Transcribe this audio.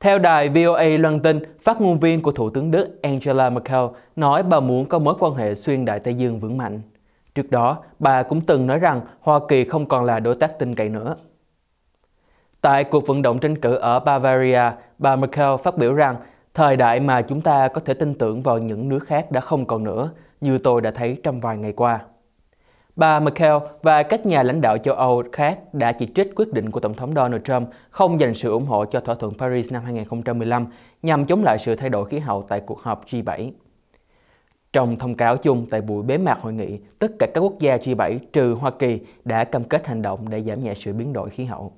Theo đài VOA loan tin, phát ngôn viên của Thủ tướng Đức Angela Merkel nói bà muốn có mối quan hệ xuyên đại Tây Dương vững mạnh. Trước đó, bà cũng từng nói rằng Hoa Kỳ không còn là đối tác tin cậy nữa. Tại cuộc vận động tranh cử ở Bavaria, bà Merkel phát biểu rằng thời đại mà chúng ta có thể tin tưởng vào những nước khác đã không còn nữa, như tôi đã thấy trong vài ngày qua. Bà Merkel và các nhà lãnh đạo châu Âu khác đã chỉ trích quyết định của Tổng thống Donald Trump không dành sự ủng hộ cho thỏa thuận Paris năm 2015 nhằm chống lại sự thay đổi khí hậu tại cuộc họp G7. Trong thông cáo chung tại buổi bế mạc hội nghị, tất cả các quốc gia G7 trừ Hoa Kỳ đã cam kết hành động để giảm nhẹ sự biến đổi khí hậu.